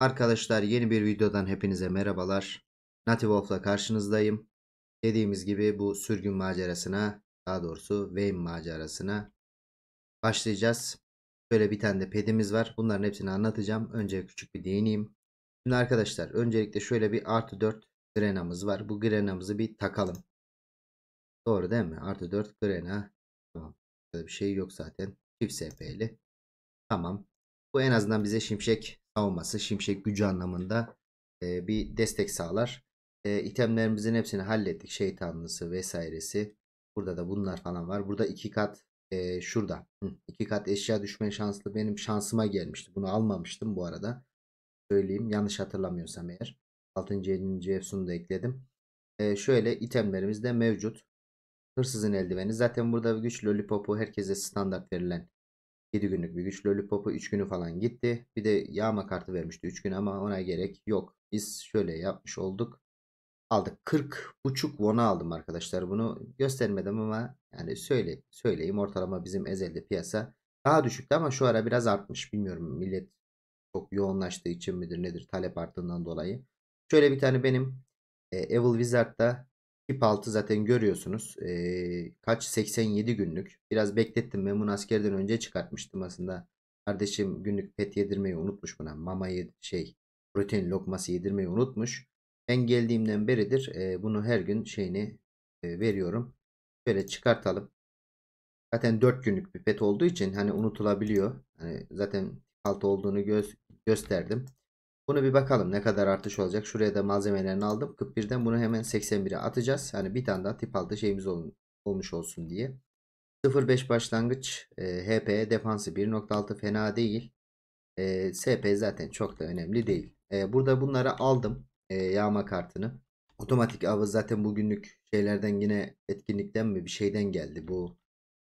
Arkadaşlar yeni bir videodan hepinize merhabalar. Nativewolf'la karşınızdayım. Dediğimiz gibi bu sürgün macerasına daha doğrusu Wayne macerasına başlayacağız. Böyle bir tane de pedimiz var. Bunların hepsini anlatacağım. Önce küçük bir değineyim. Şimdi arkadaşlar öncelikle şöyle bir artı 4 grenamız var. Bu grenamızı bir takalım. Doğru değil mi? Artı 4 grena. Tamam. Böyle bir şey yok zaten. Çift SP'li. Tamam. Bu en azından bize şimşek savunması, şimşek gücü anlamında e, bir destek sağlar. E, itemlerimizin hepsini hallettik. Şeytanlısı vesairesi. Burada da bunlar falan var. Burada iki kat e, şurada. Hı, iki kat eşya düşme şanslı benim şansıma gelmişti. Bunu almamıştım bu arada. Söyleyeyim yanlış hatırlamıyorsam eğer. 6. 7. Efsun'u da ekledim. E, şöyle itemlerimiz de mevcut. Hırsızın eldiveni. Zaten burada güç lollipopu herkese standart verilen 7 günlük bir güç lollipop'u 3 günü falan gitti. Bir de yağma kartı vermişti 3 gün ama ona gerek yok. Biz şöyle yapmış olduk. Aldık 40 buçuk won'a aldım arkadaşlar bunu göstermedim ama yani söyle söyleyeyim ortalama bizim ezelde piyasa daha düşüktü ama şu ara biraz artmış. Bilmiyorum millet çok yoğunlaştığı için midir nedir talep arttığından dolayı. Şöyle bir tane benim e, Evil Wizard'da Tip altı zaten görüyorsunuz. Ee, kaç? 87 günlük. Biraz beklettim. Memnun askerden önce çıkartmıştım aslında. Kardeşim günlük pet yedirmeyi unutmuş buna. Mamayı şey protein lokması yedirmeyi unutmuş. Ben geldiğimden beridir e, bunu her gün şeyini e, veriyorum. Şöyle çıkartalım. Zaten 4 günlük bir pet olduğu için hani unutulabiliyor. Hani zaten 6 olduğunu göz gösterdim. Bunu bir bakalım ne kadar artış olacak. Şuraya da malzemelerini aldım. 41'den bunu hemen 81'e atacağız. Yani bir tane daha tip altı şeyimiz olun, olmuş olsun diye. 0.5 başlangıç. E, HP defansı 1.6 fena değil. E, SP zaten çok da önemli değil. E, burada bunları aldım. E, yağma kartını. Otomatik avı zaten bugünlük şeylerden yine etkinlikten mi bir şeyden geldi bu.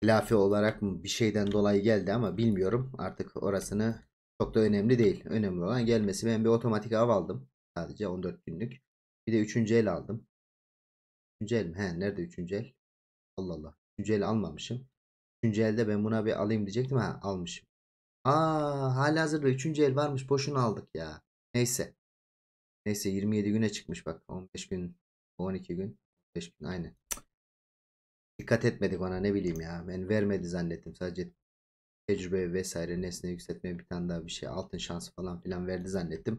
Lafi olarak mı bir şeyden dolayı geldi ama bilmiyorum. Artık orasını çok da önemli değil. Önemli olan gelmesi. Ben bir otomatik av aldım. Sadece 14 günlük. Bir de 3. el aldım. 3. el mi? He nerede 3. el? Allah Allah. 3. el almamışım. 3. elde ben buna bir alayım diyecektim. Ha almışım. Aa hala hazırda 3. el varmış. Boşuna aldık ya. Neyse. Neyse 27 güne çıkmış bak. 15 gün 12 gün 15 gün aynı. Dikkat etmedik ona ne bileyim ya. Ben vermedi zannettim sadece tecrübe vesaire nesne yükseltmeye bir tane daha bir şey altın şansı falan filan verdi zannettim.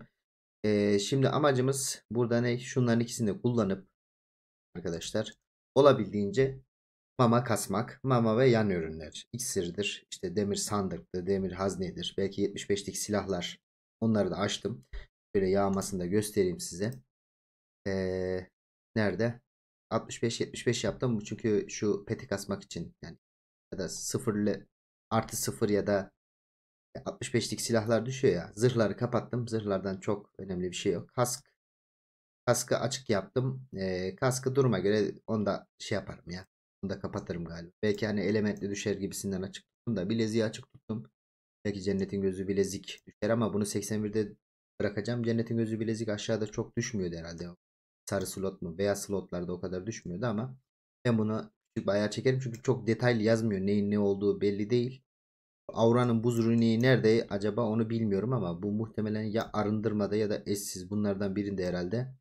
Ee, şimdi amacımız burada ne? Şunların ikisini de kullanıp arkadaşlar olabildiğince mama kasmak, mama ve yan ürünler, iksirdir, işte demir sandıktı, demir haznedir, belki 75'lik silahlar onları da açtım. böyle yağmasını da göstereyim size. Ee, nerede? 65-75 yaptım. Bu çünkü şu peti kasmak için yani ya da sıfırlı artı sıfır ya da 65'lik silahlar düşüyor ya. Zırhları kapattım. Zırhlardan çok önemli bir şey yok. Kask kaskı açık yaptım. E, kaskı duruma göre onu da şey yaparım ya. Onu da kapatırım galiba. Belki hani elementli düşer gibisinden açık tuttum da bileziği açık tuttum. Belki cennetin gözü bilezik düşer ama bunu 81'de bırakacağım. Cennetin gözü bilezik aşağıda çok düşmüyordu herhalde. Sarı slot mu? Beyaz slotlarda o kadar düşmüyordu ama ben bunu bayağı çekerim çünkü çok detaylı yazmıyor neyin ne olduğu belli değil. Aura'nın buz runiği nerede acaba onu bilmiyorum ama bu muhtemelen ya arındırmada ya da eşsiz bunlardan birinde herhalde.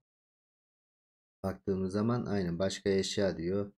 Baktığımız zaman aynen başka eşya diyor.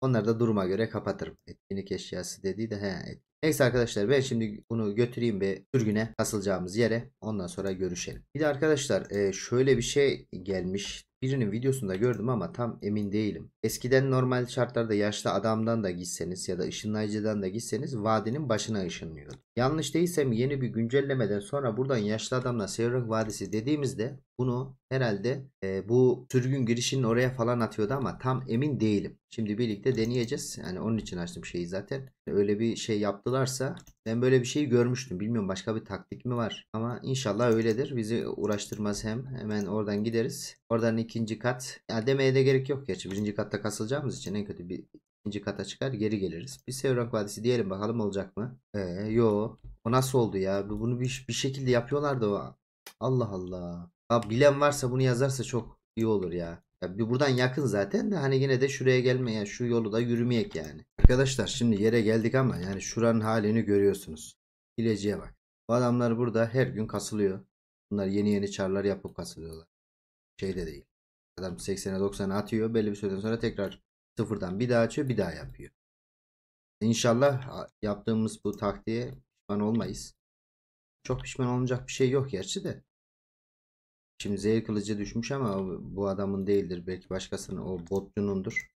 Onları da duruma göre kapatırım. Etkinlik eşyası dediği de he. Neyse arkadaşlar ben şimdi bunu götüreyim ve sürgüne kasılacağımız yere ondan sonra görüşelim. Bir de arkadaşlar şöyle bir şey gelmiş Birinin videosunda gördüm ama tam emin değilim. Eskiden normal şartlarda yaşlı adamdan da gitseniz ya da ışınlayıcıdan da gitseniz vadinin başına ışınlıyordu. Yanlış değilsem yeni bir güncellemeden sonra buradan yaşlı adamla Sevrak Vadisi dediğimizde bunu herhalde e, bu sürgün girişinin oraya falan atıyordu ama tam emin değilim. Şimdi birlikte deneyeceğiz. Yani onun için açtım şeyi zaten. Öyle bir şey yaptılarsa ben böyle bir şey görmüştüm. Bilmiyorum başka bir taktik mi var ama inşallah öyledir. Bizi uğraştırmaz hem hemen oradan gideriz. Oradan ikinci kat. Ya demeye de gerek yok gerçi. Birinci katta kasılacağımız için en kötü bir ikinci kata çıkar geri geliriz. Bir Sevrak Vadisi diyelim bakalım olacak mı? Ee, yo. O nasıl oldu ya? Bunu bir, bir şekilde yapıyorlardı o. Allah Allah. Abi bilen varsa bunu yazarsa çok iyi olur ya. ya bir buradan yakın zaten de hani yine de şuraya gelme ya şu yolu da yürümeyek yani. Arkadaşlar şimdi yere geldik ama yani şuranın halini görüyorsunuz. Hileciye bak. Bu adamlar burada her gün kasılıyor. Bunlar yeni yeni çarlar yapıp kasılıyorlar şeyde değil. Adam 80'e 90'a atıyor. Belli bir süreden sonra tekrar sıfırdan bir daha açıyor. Bir daha yapıyor. İnşallah yaptığımız bu taktiğe pişman olmayız. Çok pişman olunacak bir şey yok gerçi de. Şimdi zehir kılıcı düşmüş ama bu adamın değildir. Belki başkasının o botcunundur.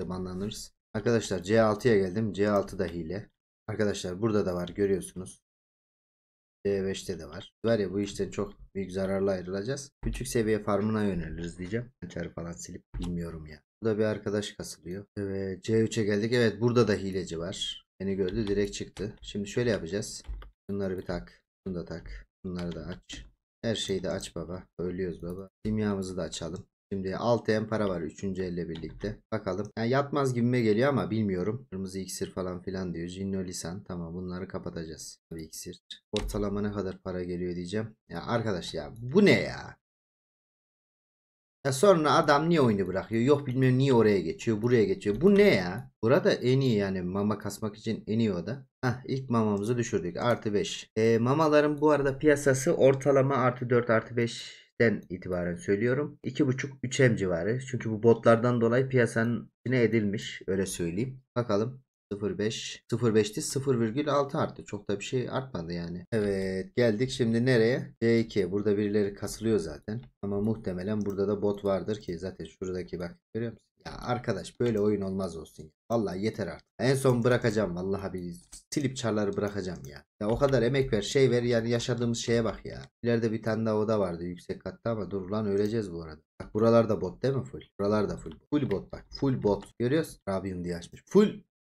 Zamanlanırız. Arkadaşlar C6'ya geldim. C6 da hile. Arkadaşlar burada da var görüyorsunuz. D5'te de var. Var ya bu işten çok büyük zararla ayrılacağız. Küçük seviye farmına yöneliriz diyeceğim. Hançer falan silip bilmiyorum ya. Burada bir arkadaş kasılıyor. Evet C3'e geldik. Evet burada da hileci var. Beni gördü direkt çıktı. Şimdi şöyle yapacağız. Bunları bir tak. Bunu da tak. Bunları da aç. Her şeyi de aç baba. Ölüyoruz baba. Simyamızı da açalım. Şimdi 6 en para var 3. elle birlikte. Bakalım. Yani yatmaz gibime geliyor ama bilmiyorum. Kırmızı iksir falan filan diyor. Jinno Jinnolisan. Tamam bunları kapatacağız. Tabii iksir. Ortalama ne kadar para geliyor diyeceğim. Ya arkadaş ya bu ne ya? Ya sonra adam niye oyunu bırakıyor? Yok bilmiyorum niye oraya geçiyor, buraya geçiyor. Bu ne ya? Burada en iyi yani mama kasmak için en iyi oda da. Hah ilk mamamızı düşürdük. Artı 5. E, ee, mamaların bu arada piyasası ortalama artı 4 artı 5 den itibaren söylüyorum. 2.5-3M civarı. Çünkü bu botlardan dolayı piyasanın içine edilmiş. Öyle söyleyeyim. Bakalım 0.5 0.5'ti 0.6 arttı. Çok da bir şey artmadı yani. Evet geldik şimdi nereye? C2. Burada birileri kasılıyor zaten. Ama muhtemelen burada da bot vardır ki zaten şuradaki bak görüyor musun? Ya arkadaş böyle oyun olmaz olsun. Vallahi yeter artık. En son bırakacağım vallahi bir silip çarları bırakacağım ya. Ya o kadar emek ver şey ver yani yaşadığımız şeye bak ya. İleride bir tane daha oda vardı yüksek katta ama dur lan öleceğiz bu arada. Bak buralarda bot değil mi full? Buralarda full. Full bot bak. Full bot. Görüyorsun. Rabium diye açmış. Full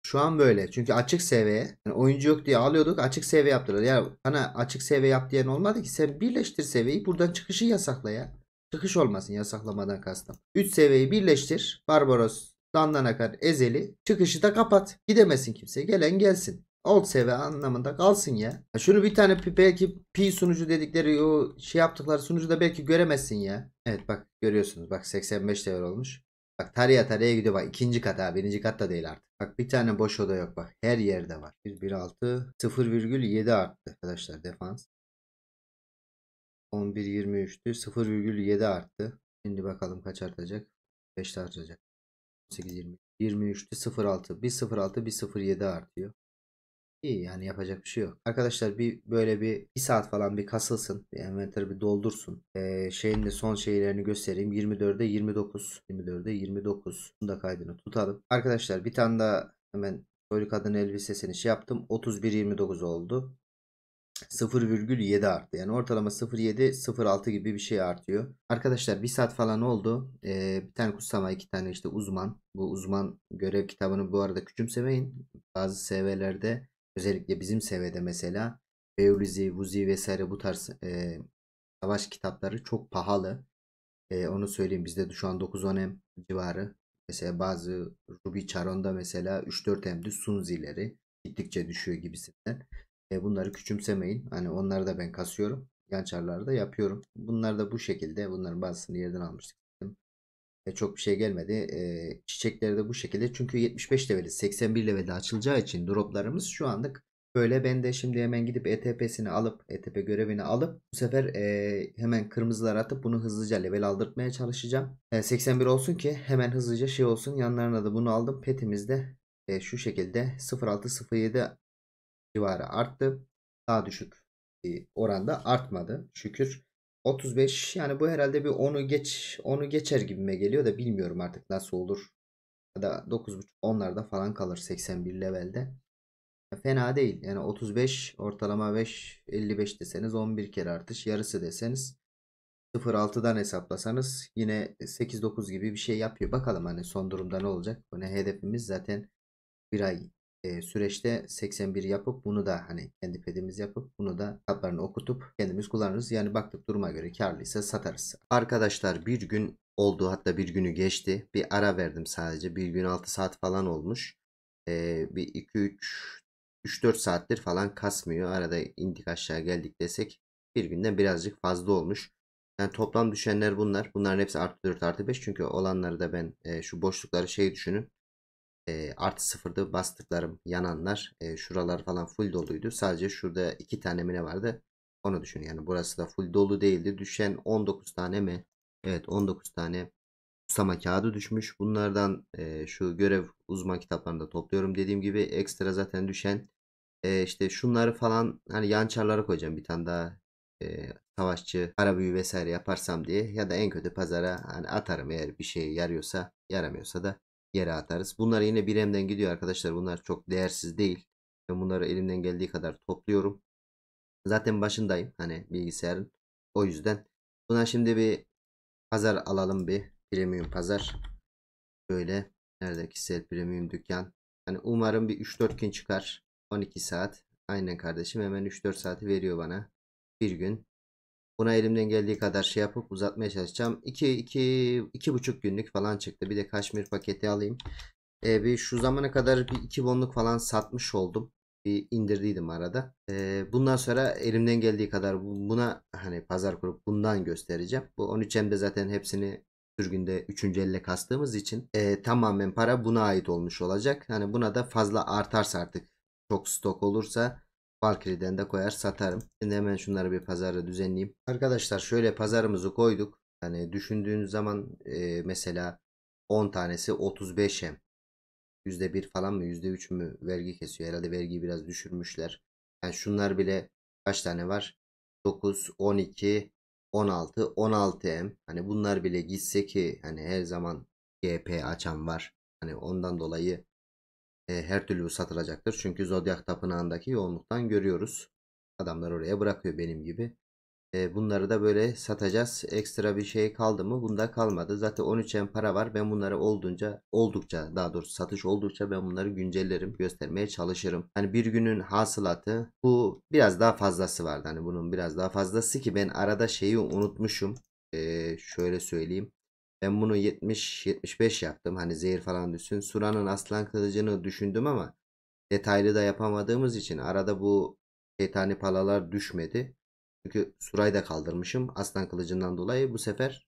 şu an böyle. Çünkü açık seviye. Yani oyuncu yok diye alıyorduk. Açık seviye yaptılar. Ya yani bana açık seviye yap diyen olmadı ki. Sen birleştir seviyeyi. Buradan çıkışı yasakla ya. Çıkış olmasın yasaklamadan kastım. 3 seviyeyi birleştir. Barbaros, Dandana kadar ezeli. Çıkışı da kapat. Gidemesin kimse. Gelen gelsin. Alt seviye anlamında kalsın ya. ya. Şunu bir tane belki pi sunucu dedikleri o şey yaptıkları sunucuda belki göremezsin ya. Evet bak görüyorsunuz bak 85 level olmuş. Bak taraya taraya gidiyor bak ikinci kat ha birinci katta değil artık. Bak bir tane boş oda yok bak her yerde var. 1.6 0,7 arttı arkadaşlar defans. 11.23'tü. 0,7 arttı. Şimdi bakalım kaç artacak? 5'te artacak. 8, 20. 23'tü 06. 106 107 artıyor. İyi yani yapacak bir şey yok. Arkadaşlar bir böyle bir, bir saat falan bir kasılsın. Bir envanteri bir doldursun. Ee, şeyin de son şeylerini göstereyim. 24'e 29. 24'e 29. Bunu da kaydını tutalım. Arkadaşlar bir tane daha hemen soylu kadın elbisesini şey yaptım. 31-29 oldu. 0,7 arttı. Yani ortalama 0,7 0,6 gibi bir şey artıyor. Arkadaşlar bir saat falan oldu. Ee, bir tane kutsama iki tane işte uzman. Bu uzman görev kitabını bu arada küçümsemeyin. Bazı seviyelerde özellikle bizim seviyede mesela Beyulizi, Vuzi vesaire bu tarz e, savaş kitapları çok pahalı. E, onu söyleyeyim bizde de şu an 9-10M civarı. Mesela bazı Ruby Charon'da mesela 3-4M'di Sunzi'leri gittikçe düşüyor gibisinden. E, bunları küçümsemeyin. Hani onları da ben kasıyorum. yançarları da yapıyorum. Bunlar da bu şekilde. Bunların bazısını yerden almıştık. E, çok bir şey gelmedi. E, çiçekleri de bu şekilde. Çünkü 75 leveli 81 levelde açılacağı için droplarımız şu anlık Böyle ben de şimdi hemen gidip ETP'sini alıp ETP görevini alıp bu sefer e, hemen kırmızılar atıp bunu hızlıca level aldırtmaya çalışacağım. E, 81 olsun ki hemen hızlıca şey olsun yanlarına da bunu aldım. Petimizde e, şu şekilde 0607 civarı arttı. Daha düşük bir oranda artmadı şükür. 35 yani bu herhalde bir 10'u geç 10'u geçer gibime geliyor da bilmiyorum artık nasıl olur. Ya da 9.5 onlarda falan kalır 81 levelde. fena değil. Yani 35 ortalama 5 55 deseniz 11 kere artış yarısı deseniz 0.6'dan hesaplasanız yine 8-9 gibi bir şey yapıyor. Bakalım hani son durumda ne olacak? Bu ne hedefimiz zaten bir ay süreçte 81 yapıp bunu da hani kendi pedimiz yapıp bunu da kitaplarını okutup kendimiz kullanırız. Yani baktık duruma göre karlıysa satarız. Arkadaşlar bir gün oldu hatta bir günü geçti. Bir ara verdim sadece. Bir gün 6 saat falan olmuş. Ee, bir 2-3 3-4 saattir falan kasmıyor. Arada indik aşağı geldik desek bir günden birazcık fazla olmuş. Yani toplam düşenler bunlar. Bunların hepsi artı 4 artı 5. Çünkü olanları da ben e, şu boşlukları şey düşünün e, artı sıfırda bastıklarım yananlar e, şuralar falan full doluydu. Sadece şurada iki tane mi ne vardı onu düşün. Yani burası da full dolu değildi. Düşen 19 tane mi? Evet 19 tane kutsama kağıdı düşmüş. Bunlardan e, şu görev uzman kitaplarında topluyorum. Dediğim gibi ekstra zaten düşen e, işte şunları falan hani yan çarlara koyacağım bir tane daha e, savaşçı kara büyü vesaire yaparsam diye ya da en kötü pazara hani atarım eğer bir şey yarıyorsa yaramıyorsa da geri atarız. Bunlar yine 1M'den gidiyor arkadaşlar. Bunlar çok değersiz değil. Ben bunları elimden geldiği kadar topluyorum. Zaten başındayım hani bilgisayarın. O yüzden buna şimdi bir pazar alalım bir premium pazar. Böyle nerede kişisel premium dükkan. Hani umarım bir 3-4 gün çıkar. 12 saat. Aynen kardeşim hemen 3-4 saati veriyor bana. Bir gün Buna elimden geldiği kadar şey yapıp uzatmaya çalışacağım. 2 iki buçuk günlük falan çıktı. Bir de kaşmir paketi alayım. Ee, bir şu zamana kadar bir iki bonluk falan satmış oldum. Bir indirdiydim arada. Ee, bundan sonra elimden geldiği kadar buna hani pazar kurup bundan göstereceğim. Bu 13 de zaten hepsini sürgünde 3. elle kastığımız için e, tamamen para buna ait olmuş olacak. Hani buna da fazla artarsa artık çok stok olursa Valkyrie'den de koyar satarım. Şimdi hemen şunları bir pazara düzenleyeyim. Arkadaşlar şöyle pazarımızı koyduk. Yani düşündüğünüz zaman e, mesela 10 tanesi 35 hem. %1 falan mı %3 mü vergi kesiyor. Herhalde vergiyi biraz düşürmüşler. Yani şunlar bile kaç tane var? 9, 12, 16, 16M. Hani bunlar bile gitse ki hani her zaman GP açan var. Hani ondan dolayı e, her türlü satılacaktır. Çünkü Zodyak Tapınağı'ndaki yoğunluktan görüyoruz. Adamlar oraya bırakıyor benim gibi. E, bunları da böyle satacağız. Ekstra bir şey kaldı mı? Bunda kalmadı. Zaten 13 en para var. Ben bunları olduğunca oldukça daha doğrusu satış oldukça ben bunları güncellerim. Göstermeye çalışırım. Hani bir günün hasılatı bu biraz daha fazlası vardı. Hani bunun biraz daha fazlası ki ben arada şeyi unutmuşum. E, şöyle söyleyeyim. Ben bunu 70-75 yaptım. Hani zehir falan düşsün. Sura'nın aslan kılıcını düşündüm ama detaylı da yapamadığımız için arada bu şeytani palalar düşmedi. Çünkü Sura'yı da kaldırmışım. Aslan kılıcından dolayı bu sefer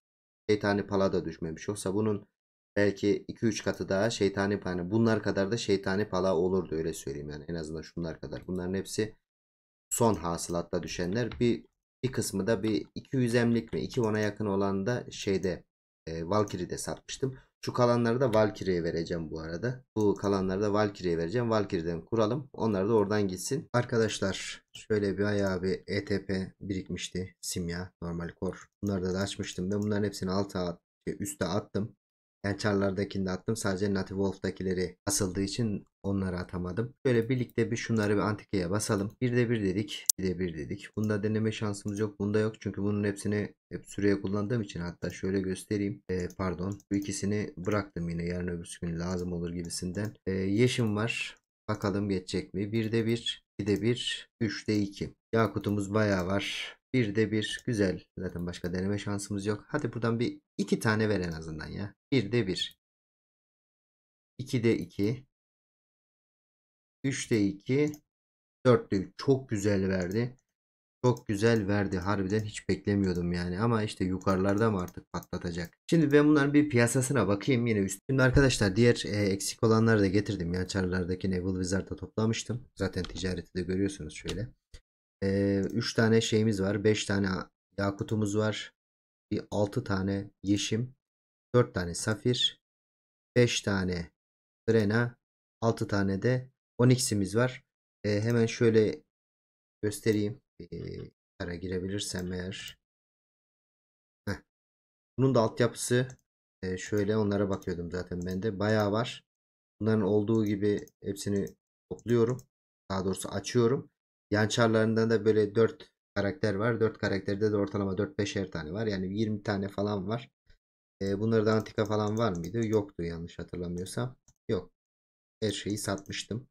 şeytani pala da düşmemiş. Yoksa bunun belki 2-3 katı daha şeytani yani bunlar kadar da şeytani pala olurdu öyle söyleyeyim yani en azından şunlar kadar. Bunların hepsi son hasılatta düşenler. Bir bir kısmı da bir 200 emlik mi 2 ona yakın olan da şeyde e, Valkyrie'de satmıştım. Şu kalanları da Valkyrie'ye vereceğim bu arada. Bu kalanları da Valkyrie'ye vereceğim. Valkyrie'den kuralım. Onlar da oradan gitsin. Arkadaşlar şöyle bir ayağı bir ETP birikmişti. Simya, normal kor. Bunları da, açmıştım. Ben bunların hepsini alta üste attım. Yani çarlardakini de attım. Sadece Native Wolf'takileri asıldığı için onları atamadım. Böyle birlikte bir şunları bir antikaya basalım. Bir de bir dedik. Bir de bir dedik. Bunda deneme şansımız yok. Bunda yok. Çünkü bunun hepsini hep süreye kullandığım için hatta şöyle göstereyim. Ee, pardon. Bu ikisini bıraktım yine. Yarın öbür gün lazım olur gibisinden. Ee, yeşim var. Bakalım geçecek mi? Bir de bir. Bir de bir. Üç de iki. Yakutumuz bayağı var. Bir de bir. Güzel. Zaten başka deneme şansımız yok. Hadi buradan bir iki tane ver en azından ya. Bir de bir. İki de iki. Üç de iki. Dört de üç. Çok güzel verdi. Çok güzel verdi. Harbiden hiç beklemiyordum yani. Ama işte yukarılarda mı artık patlatacak. Şimdi ben bunların bir piyasasına bakayım yine üstünde. Arkadaşlar diğer e, eksik olanları da getirdim. Yani çarlardaki Evil Wizard'a toplamıştım. Zaten ticareti de görüyorsunuz şöyle. Ee, 3 tane şeyimiz var. 5 tane yakutumuz var. Bir 6 tane yeşim. 4 tane safir. 5 tane frena. 6 tane de onyx'imiz var. Ee, hemen şöyle göstereyim. Ee, ara girebilirsem eğer. Heh. Bunun da altyapısı e, şöyle onlara bakıyordum zaten bende de. Bayağı var. Bunların olduğu gibi hepsini topluyorum. Daha doğrusu açıyorum. Yan çarlarından da böyle 4 karakter var. 4 karakterde de ortalama 4-5'er tane var. Yani 20 tane falan var. E, bunlarda antika falan var mıydı? Yoktu yanlış hatırlamıyorsam. Yok. Her şeyi satmıştım.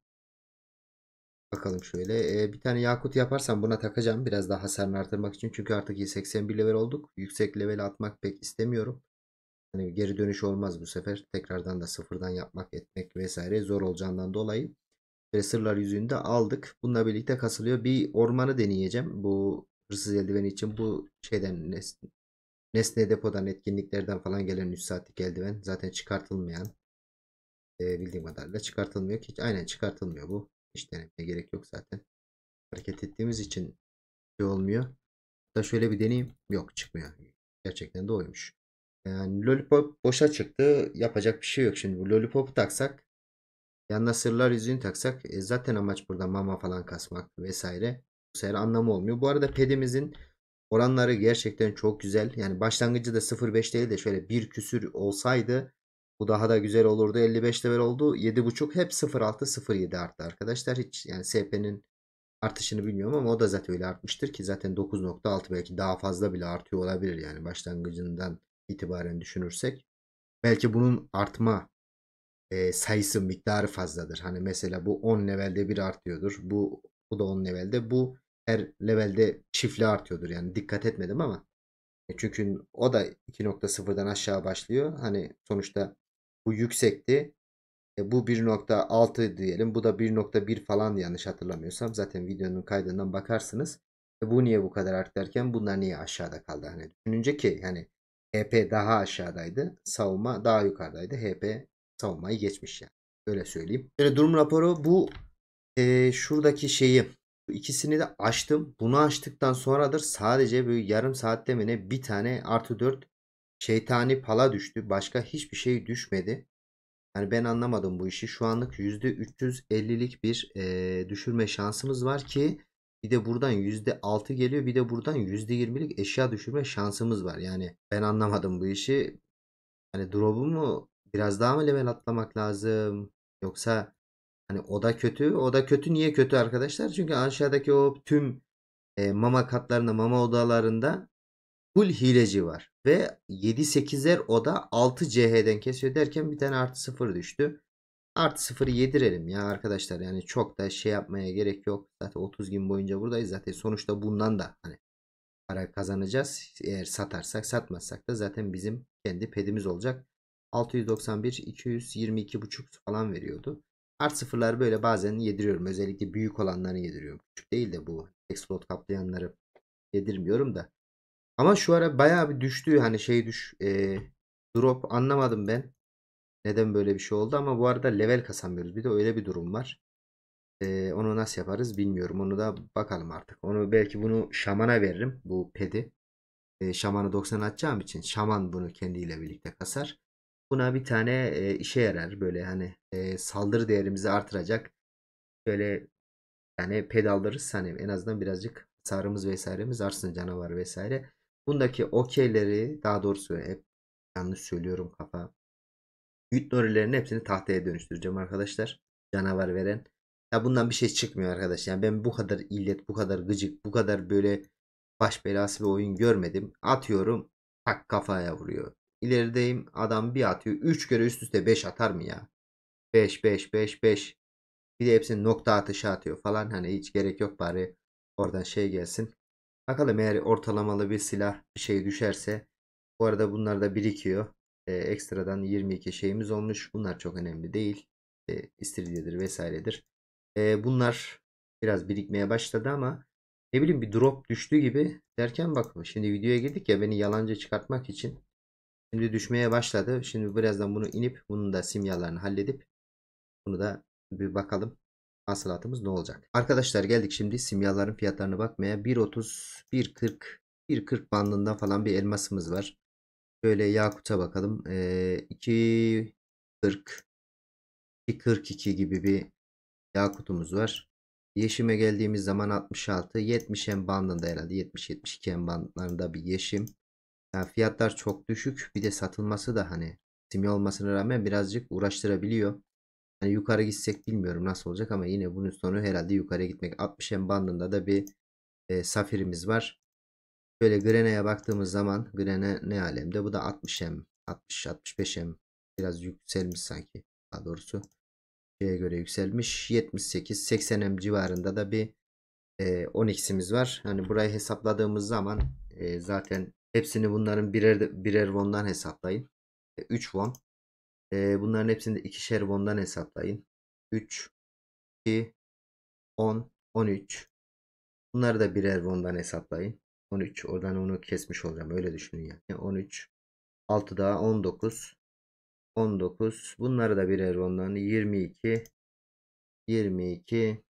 Bakalım şöyle. E, bir tane yakut yaparsam buna takacağım. Biraz daha hasarını artırmak için. Çünkü artık 81 level olduk. Yüksek level atmak pek istemiyorum. Hani geri dönüş olmaz bu sefer. Tekrardan da sıfırdan yapmak etmek vesaire zor olacağından dolayı ve sırlar yüzüğünü de aldık. Bununla birlikte kasılıyor. Bir ormanı deneyeceğim. Bu hırsız eldiveni için bu şeyden nesne, nesne depodan etkinliklerden falan gelen 3 saatlik eldiven. Zaten çıkartılmayan. E, bildiğim kadarıyla çıkartılmıyor ki. Aynen çıkartılmıyor bu. Hiç denemeye gerek yok zaten. Hareket ettiğimiz için şey olmuyor. Da şöyle bir deneyeyim. Yok çıkmıyor. Gerçekten de oymuş. Yani lollipop boşa çıktı. Yapacak bir şey yok şimdi. Lollipop'u taksak Yanına sırlar yüzüğünü taksak e, zaten amaç burada mama falan kasmak vesaire. Bu sefer anlamı olmuyor. Bu arada pedimizin oranları gerçekten çok güzel. Yani başlangıcı da 0.5 değil de şöyle bir küsür olsaydı bu daha da güzel olurdu. 55 level oldu. 7.5 hep 0.6 0.7 arttı arkadaşlar. Hiç yani SP'nin artışını bilmiyorum ama o da zaten öyle artmıştır ki zaten 9.6 belki daha fazla bile artıyor olabilir yani başlangıcından itibaren düşünürsek. Belki bunun artma e, sayısı miktarı fazladır. Hani mesela bu 10 levelde bir artıyordur. Bu bu da 10 levelde. Bu her levelde çiftli artıyordur. Yani dikkat etmedim ama e, çünkü o da 2.0'dan aşağı başlıyor. Hani sonuçta bu yüksekti. E bu 1.6 diyelim. Bu da 1.1 falan yanlış hatırlamıyorsam. Zaten videonun kaydından bakarsınız. E bu niye bu kadar arttı derken bunlar niye aşağıda kaldı? Hani düşününce ki yani HP e daha aşağıdaydı. Savunma daha yukarıdaydı. HP savunmayı geçmiş yani. Öyle söyleyeyim. Böyle durum raporu bu e, şuradaki şeyi ikisini de açtım. Bunu açtıktan sonradır sadece böyle yarım saat demene bir tane artı dört şeytani pala düştü. Başka hiçbir şey düşmedi. Yani ben anlamadım bu işi. Şu anlık %350'lik bir e, düşürme şansımız var ki bir de buradan %6 geliyor. Bir de buradan %20'lik eşya düşürme şansımız var. Yani ben anlamadım bu işi. Hani drop'u mu Biraz daha mı level atlamak lazım? Yoksa hani o da kötü. O da kötü niye kötü arkadaşlar? Çünkü aşağıdaki o tüm e, mama katlarında, mama odalarında full hileci var. Ve 7-8'ler oda 6 CH'den kesiyor derken bir tane artı 0 düştü. Artı 0'ı yedirelim ya arkadaşlar. Yani çok da şey yapmaya gerek yok. Zaten 30 gün boyunca buradayız. Zaten sonuçta bundan da hani para kazanacağız. Eğer satarsak satmazsak da zaten bizim kendi pedimiz olacak. 691, 222 buçuk falan veriyordu. Art sıfırlar böyle bazen yediriyorum. Özellikle büyük olanları yediriyorum. Küçük değil de bu explode kaplayanları yedirmiyorum da. Ama şu ara bayağı bir düştü. Hani şey düş e, drop anlamadım ben. Neden böyle bir şey oldu ama bu arada level kasamıyoruz. Bir de öyle bir durum var. E, onu nasıl yaparız bilmiyorum. Onu da bakalım artık. Onu belki bunu şamana veririm. Bu pedi. E, şamanı 90 atacağım için şaman bunu kendiyle birlikte kasar. Buna bir tane e, işe yarar böyle hani e, saldırı değerimizi artıracak böyle yani pedallarız hani en azından birazcık sarımız vesairemiz artsın canavar vesaire. Bundaki okeyleri daha doğrusu hep yanlış söylüyorum kafa. Gütnorilerin hepsini tahtaya dönüştüreceğim arkadaşlar. Canavar veren. Ya bundan bir şey çıkmıyor arkadaş. Yani ben bu kadar illet, bu kadar gıcık, bu kadar böyle baş belası bir oyun görmedim. Atıyorum tak kafaya vuruyor. İlerideyim adam bir atıyor. 3 kere üst üste 5 atar mı ya? 5 5 5 5. Bir de hepsini nokta atışı atıyor falan. Hani hiç gerek yok bari oradan şey gelsin. Bakalım eğer ortalamalı bir silah bir şey düşerse. Bu arada bunlar da birikiyor. Ee, ekstradan 22 şeyimiz olmuş. Bunlar çok önemli değil. Ee, istiridyedir vesairedir. Ee, bunlar biraz birikmeye başladı ama ne bileyim bir drop düştü gibi derken bakın şimdi videoya girdik ya beni yalancı çıkartmak için Şimdi düşmeye başladı. Şimdi birazdan bunu inip bunun da simyalarını halledip bunu da bir bakalım hasılatımız ne olacak. Arkadaşlar geldik şimdi simyaların fiyatlarını bakmaya. 1.30, 1.40, 1.40 bandında falan bir elmasımız var. Şöyle Yakut'a bakalım. Ee, 2.40, 2.42 gibi bir Yakut'umuz var. Yeşime geldiğimiz zaman 66, 70 en bandında herhalde 70-72 en bandlarında bir yeşim. Yani fiyatlar çok düşük. Bir de satılması da hani simi olmasına rağmen birazcık uğraştırabiliyor. Hani yukarı gitsek bilmiyorum nasıl olacak ama yine bunun sonu herhalde yukarı gitmek. 60 M bandında da bir e, safirimiz var. Böyle Grene'ye baktığımız zaman Grene ne alemde? Bu da 60 M. 60-65 M. Biraz yükselmiş sanki. Daha doğrusu şeye göre yükselmiş. 78-80 M civarında da bir e, 10x'imiz var. Hani burayı hesapladığımız zaman e, zaten Hepsini bunların birer birer won'dan hesaplayın. 3 e, won. E, bunların hepsini de ikişer won'dan hesaplayın. 3, 2, 10, 13. Bunları da birer won'dan hesaplayın. 13. Oradan onu kesmiş olacağım. Öyle düşünün yani. 13. 6 daha 19. 19. Bunları da birer won'dan 22. 22.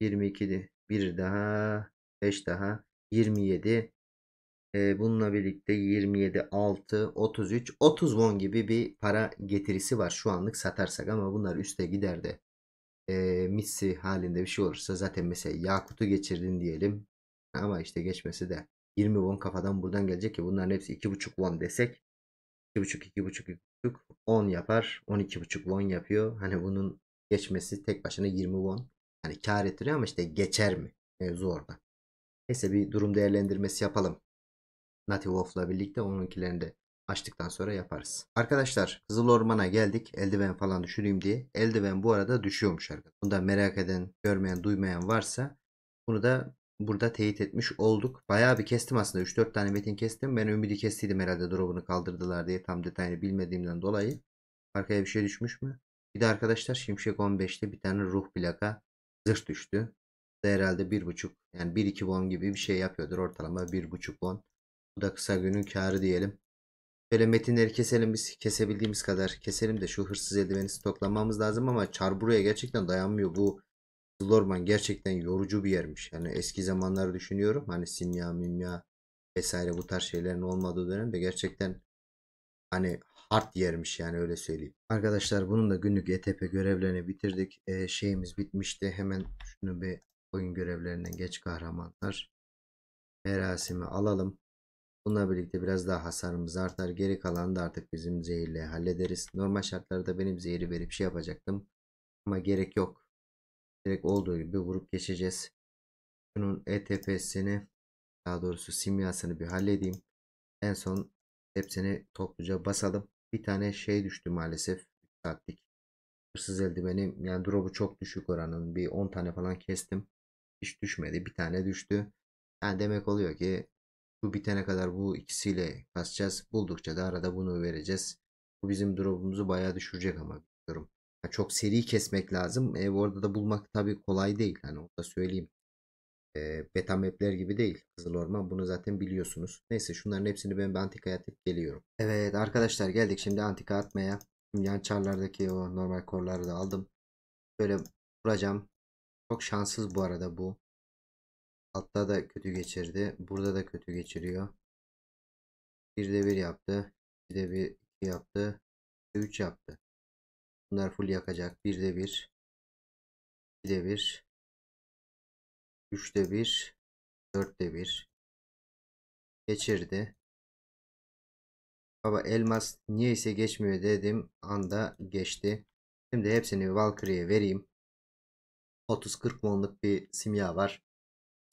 22 bir daha 5 daha 27 ee, bununla birlikte 27, 6, 33, 30 won gibi bir para getirisi var şu anlık satarsak ama bunlar üste gider de ee, e, missi halinde bir şey olursa zaten mesela Yakut'u geçirdin diyelim ama işte geçmesi de 20 won kafadan buradan gelecek ki bunların hepsi 2.5 won desek 2.5 2.5 2.5 10 yapar 12.5 won yapıyor hani bunun geçmesi tek başına 20 won hani kar ettiriyor ama işte geçer mi mevzu orada. Neyse bir durum değerlendirmesi yapalım. Native Wolf'la birlikte onunkilerini de açtıktan sonra yaparız. Arkadaşlar Kızıl Orman'a geldik. Eldiven falan düşüreyim diye. Eldiven bu arada düşüyormuş arkadaşlar. Bunu da merak eden, görmeyen, duymayan varsa bunu da burada teyit etmiş olduk. Bayağı bir kestim aslında. 3-4 tane metin kestim. Ben Ümidi kestiydim herhalde drop'unu kaldırdılar diye tam detayını bilmediğimden dolayı. Arkaya bir şey düşmüş mü? Bir de arkadaşlar Şimşek 15'te bir tane ruh plaka zırh düştü. Da herhalde 1.5 yani 1-2 bon gibi bir şey yapıyordur. Ortalama 1.5 bon. Bu da kısa günün karı diyelim. Şöyle metinleri keselim biz kesebildiğimiz kadar keselim de şu hırsız eldiveni stoklamamız lazım ama çar buraya gerçekten dayanmıyor. Bu Zlorman gerçekten yorucu bir yermiş. Yani eski zamanları düşünüyorum. Hani sinya mimya vesaire bu tarz şeylerin olmadığı dönemde gerçekten hani hard yermiş yani öyle söyleyeyim. Arkadaşlar bunun da günlük ETP görevlerini bitirdik. Ee, şeyimiz bitmişti. Hemen şunu bir oyun görevlerinden geç kahramanlar. Merasimi alalım. Bununla birlikte biraz daha hasarımız artar. Geri kalanı da artık bizim zehirle hallederiz. Normal şartlarda benim zehri verip şey yapacaktım. Ama gerek yok. Direkt olduğu gibi vurup geçeceğiz. Bunun ETP'sini daha doğrusu simyasını bir halledeyim. En son hepsini topluca basalım. Bir tane şey düştü maalesef. Saatlik. Hırsız eldivenim yani drop'u çok düşük oranın. Bir 10 tane falan kestim. Hiç düşmedi. Bir tane düştü. Yani demek oluyor ki bu bitene kadar bu ikisiyle kasacağız. Buldukça da arada bunu vereceğiz. Bu bizim drop'umuzu bayağı düşürecek ama biliyorum. Yani çok seri kesmek lazım. E, orada da bulmak tabii kolay değil. Hani onu da söyleyeyim. E, beta mapler gibi değil. Kızıl Orman bunu zaten biliyorsunuz. Neyse şunların hepsini ben bir antikaya atıp geliyorum. Evet arkadaşlar geldik şimdi antika atmaya. Yan çarlardaki o normal korları da aldım. Böyle vuracağım. Çok şanssız bu arada bu. Altta da kötü geçirdi. Burada da kötü geçiriyor. de 1 yaptı. de 1 2 yaptı. 3 yaptı. Bunlar full yakacak. de 1. 2'de 1. 3'de 1. de 1. Geçirdi. Baba elmas niyeyse geçmiyor dedim. Anda geçti. Şimdi hepsini Valkyrie'ye vereyim. 30-40 monluk bir simya var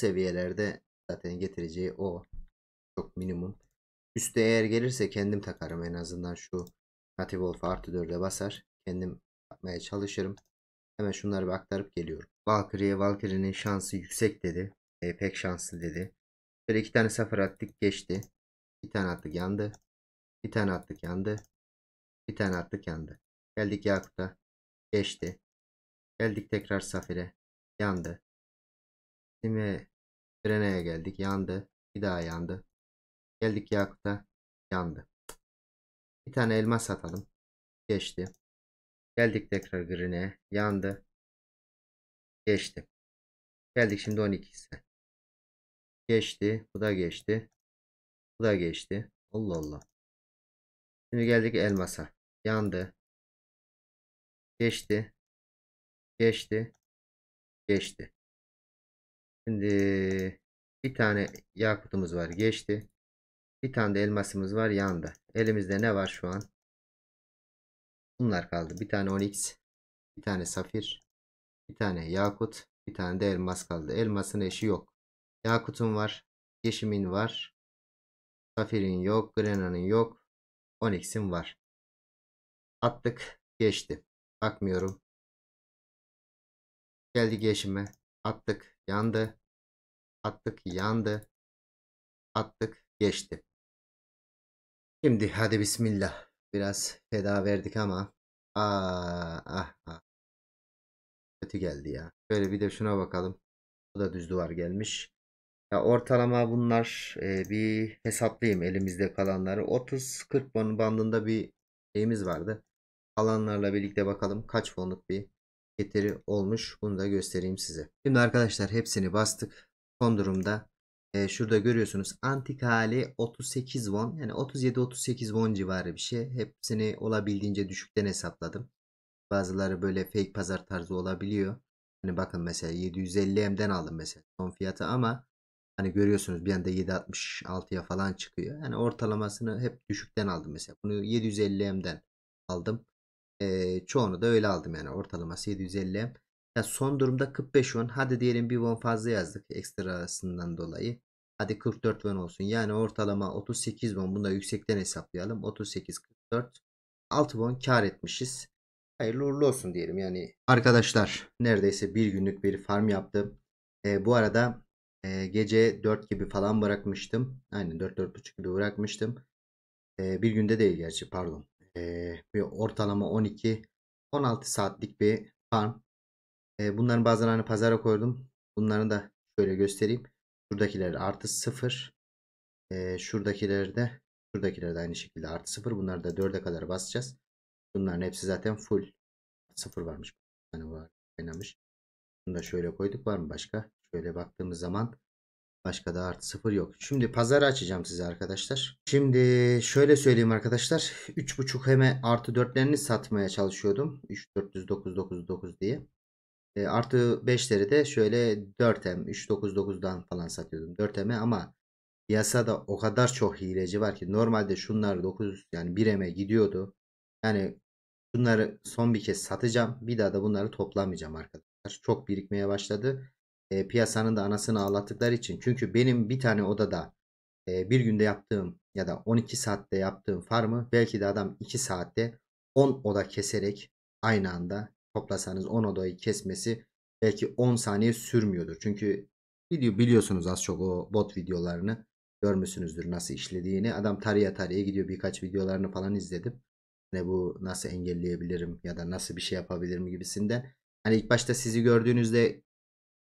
seviyelerde zaten getireceği o. Çok minimum. Üste eğer gelirse kendim takarım en azından şu Native Wolf artı 4'e basar. Kendim yapmaya çalışırım. Hemen şunları bir aktarıp geliyorum. Valkyrie'ye Valkyrie'nin şansı yüksek dedi. E, pek şanslı dedi. Böyle iki tane sefer attık geçti. Bir tane attık yandı. Bir tane attık yandı. Bir tane attık yandı. Geldik Yakut'a. Geçti. Geldik tekrar Safir'e. Yandı. Sime Pirene'ye geldik. Yandı. Bir daha yandı. Geldik Yakut'a. Yandı. Bir tane elma satalım. Geçti. Geldik tekrar Green'e. Yandı. Geçti. Geldik şimdi 12'sine. Geçti. Bu da geçti. Bu da geçti. Allah Allah. Şimdi geldik elmasa. Yandı. Geçti. Geçti. Geçti. Şimdi bir tane yakutumuz var geçti. Bir tane de elmasımız var yandı. Elimizde ne var şu an? Bunlar kaldı. Bir tane onyx, bir tane safir, bir tane yakut, bir tane de elmas kaldı. Elmasın eşi yok. Yakutun var, yeşimin var, safirin yok, grenanın yok, onyx'in var. Attık, geçti. Bakmıyorum. Geldi geçime. Attık, yandı. Attık, yandı. Attık, geçti. Şimdi hadi bismillah. Biraz feda verdik ama. Aa, ah, ah, ah. Kötü geldi ya. Şöyle bir de şuna bakalım. Bu da düz duvar gelmiş. Ya ortalama bunlar e, bir hesaplayayım elimizde kalanları. 30-40 bandında bir şeyimiz vardı. Alanlarla birlikte bakalım kaç fonluk bir yeteri olmuş. Bunu da göstereyim size. Şimdi arkadaşlar hepsini bastık. Son durumda e, şurada görüyorsunuz antik hali 38 won yani 37-38 won civarı bir şey. Hepsini olabildiğince düşükten hesapladım. Bazıları böyle fake pazar tarzı olabiliyor. Hani bakın mesela 750M'den aldım mesela son fiyatı ama hani görüyorsunuz bir anda 7.66'ya falan çıkıyor. Yani ortalamasını hep düşükten aldım mesela. Bunu 750M'den aldım e, çoğunu da öyle aldım yani ortalama 750. Yani son durumda 45 won. Hadi diyelim bir won fazla yazdık ekstrasından dolayı. Hadi 44 won olsun. Yani ortalama 38 won. Bunu da yüksekten hesaplayalım. 38 44 6 won kar etmişiz. Hayırlı uğurlu olsun diyelim. Yani arkadaşlar neredeyse bir günlük bir farm yaptım. E, bu arada e, gece 4 gibi falan bırakmıştım. Aynen 4-4.5 gibi bırakmıştım. E, bir günde değil gerçi pardon bir ortalama 12-16 saatlik bir farm. E, bunların bazen hani pazara koydum. Bunları da şöyle göstereyim. Şuradakiler artı 0. E, şuradakiler de şuradakiler de aynı şekilde artı 0. Bunları da 4'e kadar basacağız. Bunların hepsi zaten full. 0 varmış. hani var oynamış. Bunu da şöyle koyduk. Var mı başka? Şöyle baktığımız zaman Başka da artı sıfır yok. Şimdi pazarı açacağım size arkadaşlar. Şimdi şöyle söyleyeyim arkadaşlar. 3.5 heme artı 4'lerini satmaya çalışıyordum. 3.499.9 diye. E, artı 5'leri de şöyle 4M 3.99'dan falan satıyordum. 4M'e ama piyasada o kadar çok hileci var ki normalde şunlar 9 yani 1M'e gidiyordu. Yani bunları son bir kez satacağım. Bir daha da bunları toplamayacağım arkadaşlar. Çok birikmeye başladı e, piyasanın da anasını ağlattıkları için. Çünkü benim bir tane odada e, bir günde yaptığım ya da 12 saatte yaptığım farmı belki de adam 2 saatte 10 oda keserek aynı anda toplasanız 10 odayı kesmesi belki 10 saniye sürmüyordur. Çünkü video biliyorsunuz az çok o bot videolarını görmüşsünüzdür nasıl işlediğini. Adam tarıya tarıya gidiyor birkaç videolarını falan izledim. Ne bu nasıl engelleyebilirim ya da nasıl bir şey yapabilirim gibisinde. Hani ilk başta sizi gördüğünüzde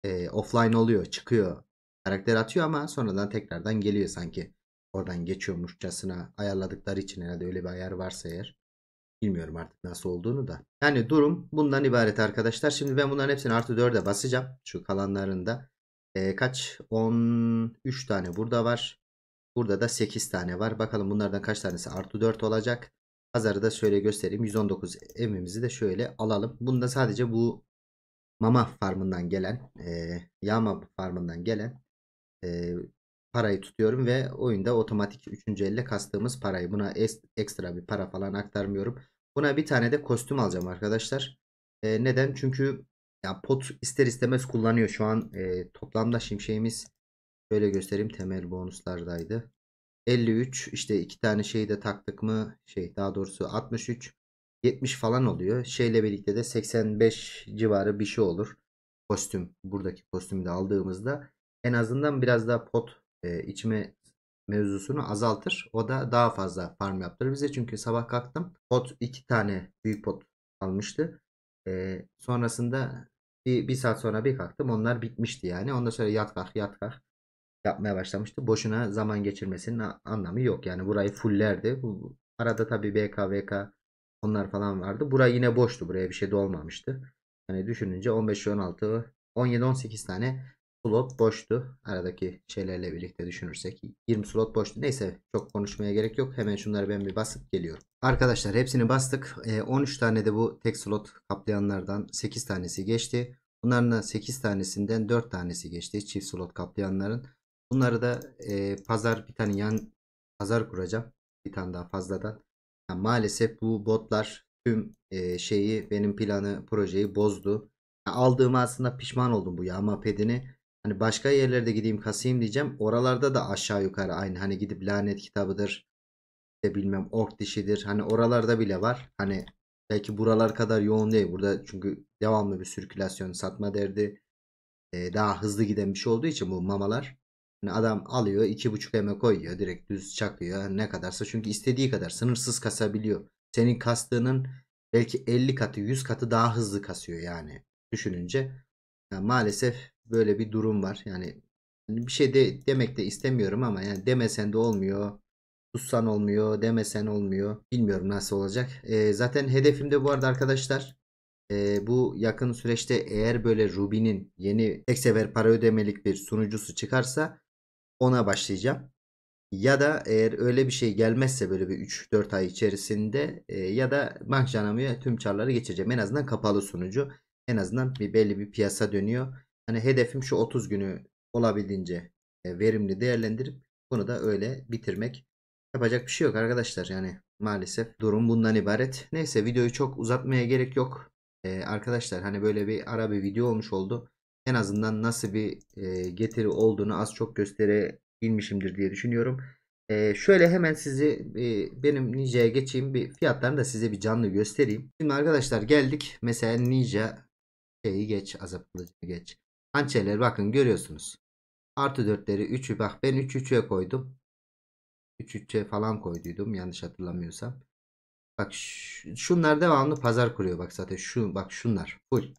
e, offline oluyor, çıkıyor. Karakter atıyor ama sonradan tekrardan geliyor sanki. Oradan geçiyormuşçasına ayarladıkları için herhalde öyle bir ayar varsa eğer. Bilmiyorum artık nasıl olduğunu da. Yani durum bundan ibaret arkadaşlar. Şimdi ben bunların hepsini artı 4'e basacağım. Şu kalanlarında. E, kaç? 13 tane burada var. Burada da 8 tane var. Bakalım bunlardan kaç tanesi artı 4 olacak. Pazarı da şöyle göstereyim. 119 emimizi de şöyle alalım. Bunda sadece bu mama farmından gelen e, yağma farmından gelen e, parayı tutuyorum ve oyunda otomatik 3. elle kastığımız parayı buna ekstra bir para falan aktarmıyorum. Buna bir tane de kostüm alacağım arkadaşlar. E, neden? Çünkü ya pot ister istemez kullanıyor şu an e, toplamda şimşeğimiz şöyle göstereyim temel bonuslardaydı. 53 işte iki tane şeyi de taktık mı şey daha doğrusu 63 70 falan oluyor. Şeyle birlikte de 85 civarı bir şey olur. Kostüm buradaki kostümü de aldığımızda en azından biraz daha pot e, içme mevzusunu azaltır. O da daha fazla farm yaptırır bize. Çünkü sabah kalktım pot 2 tane büyük pot almıştı. E, sonrasında bir, bir saat sonra bir kalktım onlar bitmişti yani. Ondan sonra yat kalk yat kalk yapmaya başlamıştı. Boşuna zaman geçirmesinin anlamı yok. Yani burayı fullerdi. Arada tabi BKVK onlar falan vardı. Bura yine boştu. Buraya bir şey de olmamıştı. Hani düşününce 15, 16, 17, 18 tane slot boştu. Aradaki şeylerle birlikte düşünürsek 20 slot boştu. Neyse çok konuşmaya gerek yok. Hemen şunları ben bir basıp geliyorum. Arkadaşlar hepsini bastık. 13 ee, tane de bu tek slot kaplayanlardan 8 tanesi geçti. Bunların da 8 tanesinden 4 tanesi geçti. Çift slot kaplayanların. Bunları da e, pazar bir tane yan pazar kuracağım. Bir tane daha fazladan. Yani maalesef bu botlar tüm e, şeyi benim planı projeyi bozdu. Yani aldığım aslında pişman oldum bu yağma pedini. Hani başka yerlerde gideyim kasayım diyeceğim. Oralarda da aşağı yukarı aynı hani gidip lanet kitabıdır de bilmem ork dişidir. Hani oralarda bile var. Hani belki buralar kadar yoğun değil. Burada çünkü devamlı bir sirkülasyon satma derdi. Ee, daha hızlı giden bir şey olduğu için bu mamalar. Yani adam alıyor iki buçuk m koyuyor direkt düz çakıyor ne kadarsa çünkü istediği kadar sınırsız kasabiliyor. Senin kastığının belki 50 katı 100 katı daha hızlı kasıyor yani düşününce. Yani maalesef böyle bir durum var. Yani hani bir şey de demek de istemiyorum ama yani demesen de olmuyor. Sussan olmuyor, demesen olmuyor. Bilmiyorum nasıl olacak. E, zaten de bu arada arkadaşlar e, bu yakın süreçte eğer böyle Ruby'nin yeni tek sefer para ödemelik bir sunucusu çıkarsa ona başlayacağım. Ya da eğer öyle bir şey gelmezse böyle bir 3-4 ay içerisinde e, ya da bank Bankcanami'ye tüm çarları geçireceğim. En azından kapalı sunucu. En azından bir belli bir piyasa dönüyor. Hani hedefim şu 30 günü olabildiğince e, verimli değerlendirip bunu da öyle bitirmek. Yapacak bir şey yok arkadaşlar yani maalesef durum bundan ibaret. Neyse videoyu çok uzatmaya gerek yok. E, arkadaşlar hani böyle bir ara bir video olmuş oldu en azından nasıl bir e, getiri olduğunu az çok gösterebilmişimdir diye düşünüyorum. E, şöyle hemen sizi e, benim Ninja'ya geçeyim. Bir fiyatlarını da size bir canlı göstereyim. Şimdi arkadaşlar geldik. Mesela Ninja şeyi geç. Azap kılıcını geç. Hançerleri bakın görüyorsunuz. Artı 4'leri 3'ü bak ben 3 3'e koydum. 3 3'e falan koyduydum yanlış hatırlamıyorsam. Bak şunlar devamlı pazar kuruyor bak zaten şu bak şunlar full.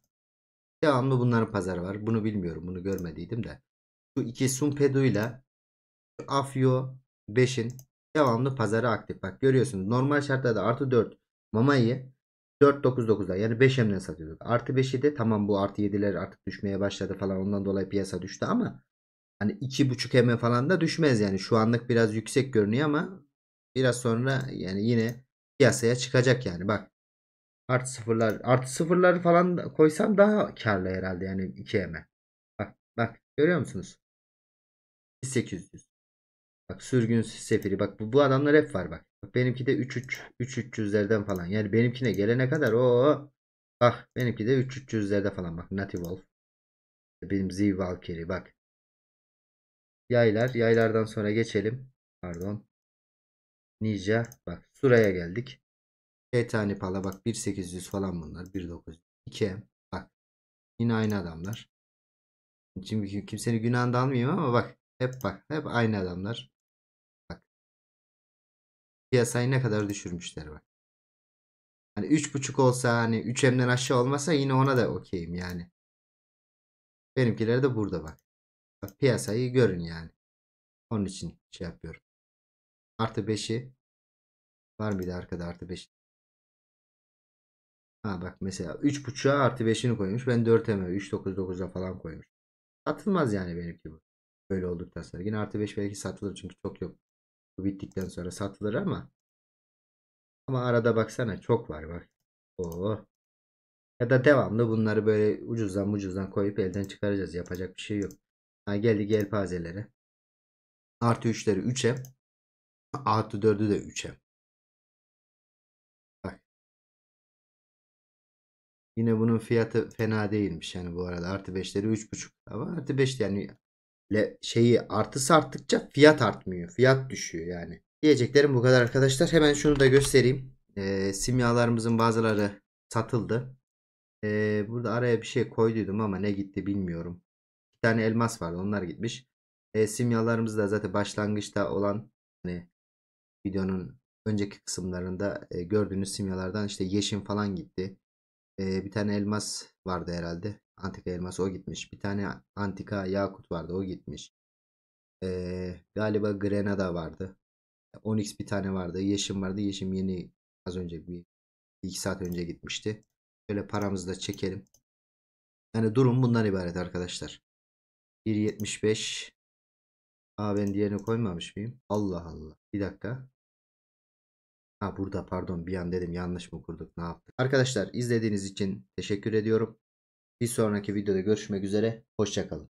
Devamlı bunların pazarı var. Bunu bilmiyorum. Bunu görmediydim de. Şu iki Sumpedu ile Afyo 5'in devamlı pazarı aktif. Bak görüyorsunuz. Normal şartlarda artı 4 mamayı 4.99'da yani 5 emden satıyorduk. Artı 5'i de tamam bu artı 7'ler artık düşmeye başladı falan ondan dolayı piyasa düştü ama hani 2.5 eme falan da düşmez yani şu anlık biraz yüksek görünüyor ama biraz sonra yani yine piyasaya çıkacak yani bak Artı sıfırlar. Artı sıfırları falan koysam daha karlı herhalde yani 2M. Bak bak görüyor musunuz? 1800. Bak sürgün sefiri. Bak bu, bu adamlar hep var bak. bak benimki de 3-3. 3 falan. Yani benimkine gelene kadar o Bak benimki de 3-300'lerde falan. Bak Native Wolf. Benim Z Valkyrie bak. Yaylar. Yaylardan sonra geçelim. Pardon. Ninja. Bak Sura'ya geldik. K şey tane pala bak 1800 falan bunlar. 1900. Bak. Yine aynı adamlar. Şimdi kimsenin günahını almayayım ama bak. Hep bak. Hep aynı adamlar. Bak. Piyasayı ne kadar düşürmüşler bak. Hani 3.5 olsa hani 3M'den aşağı olmasa yine ona da okeyim yani. Benimkiler de burada bak. bak piyasayı görün yani. Onun için şey yapıyorum. Artı 5'i var mıydı arkada artı 5'i? Ha bak mesela 3.5'a artı 5'ini koymuş. Ben 4'e mi 3.99'a falan koymuş. Satılmaz yani benimki bu. Böyle olduktan sonra. Yine artı 5 belki satılır çünkü çok yok. Bu bittikten sonra satılır ama. Ama arada baksana çok var bak. Oo. Ya da devamlı bunları böyle ucuzdan ucuzdan koyup elden çıkaracağız. Yapacak bir şey yok. Ha geldi gel pazeleri. Artı 3'leri 3'e. Artı 4'ü de 3'e. Yine bunun fiyatı fena değilmiş yani bu arada. Artı 5'leri 3.5 ama artı 5 yani le, şeyi artısı arttıkça fiyat artmıyor. Fiyat düşüyor yani. Diyeceklerim bu kadar arkadaşlar. Hemen şunu da göstereyim. E, ee, simyalarımızın bazıları satıldı. E, burada araya bir şey koyduydum ama ne gitti bilmiyorum. Bir tane elmas vardı onlar gitmiş. E, ee, simyalarımız da zaten başlangıçta olan hani videonun önceki kısımlarında e, gördüğünüz simyalardan işte yeşim falan gitti. Ee, bir tane elmas vardı herhalde. Antika elması o gitmiş. Bir tane antika yakut vardı o gitmiş. Ee, galiba Grenada vardı. Onyx bir tane vardı. Yeşim vardı. Yeşim yeni az önce bir iki saat önce gitmişti. Şöyle paramızı da çekelim. Yani durum bundan ibaret arkadaşlar. 1.75 Aa ben diğerini koymamış mıyım? Allah Allah. Bir dakika. Ha burada pardon bir an dedim yanlış mı kurduk ne yaptık. Arkadaşlar izlediğiniz için teşekkür ediyorum. Bir sonraki videoda görüşmek üzere. Hoşçakalın.